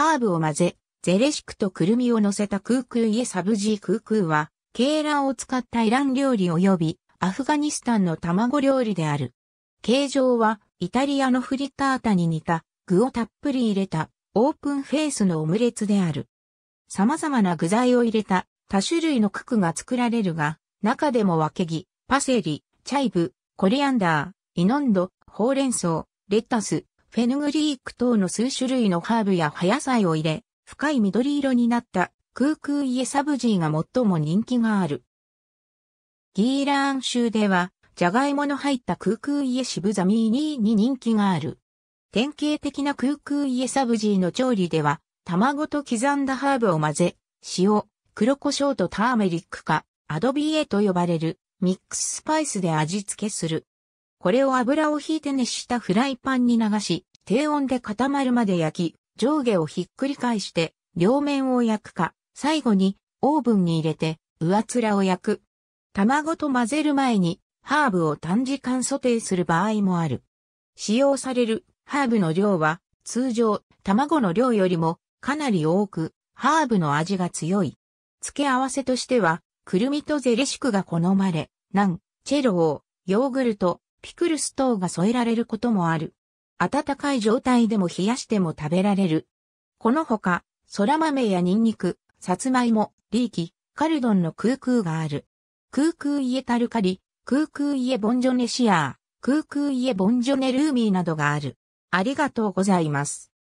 ハーブを混ぜ、ゼレシクとくるみを乗せた空空イエサブジー空空は、鶏卵を使ったイラン料理及び、アフガニスタンの卵料理である。形状は、イタリアのフリタータに似た、具をたっぷり入れた、オープンフェイスのオムレツである。様々な具材を入れた、多種類のククが作られるが、中でも分け木、パセリ、チャイブ、コリアンダー、イノンド、ほうれん草、レタス、フェヌグリーク等の数種類のハーブや葉野菜を入れ、深い緑色になったクークーイエサブジーが最も人気がある。ギーラーン州では、ジャガイモの入ったクークーイエシブザミーニーに人気がある。典型的なクークーイエサブジーの調理では、卵と刻んだハーブを混ぜ、塩、黒胡椒とターメリックか、アドビエと呼ばれるミックススパイスで味付けする。これを油を引いて熱したフライパンに流し、低温で固まるまで焼き、上下をひっくり返して、両面を焼くか、最後にオーブンに入れて、上面を焼く。卵と混ぜる前に、ハーブを短時間ソテーする場合もある。使用されるハーブの量は、通常、卵の量よりもかなり多く、ハーブの味が強い。付け合わせとしては、くるみとゼレシクが好まれ、ナン、チェロを、ヨーグルト、ピクルス等が添えられることもある。暖かい状態でも冷やしても食べられる。このほか、そら豆やニンニク、さつまいも、リーキ、カルドンの空空がある。空空家タルカリ、空空家ボンジョネシアー、空空家ボンジョネルーミーなどがある。ありがとうございます。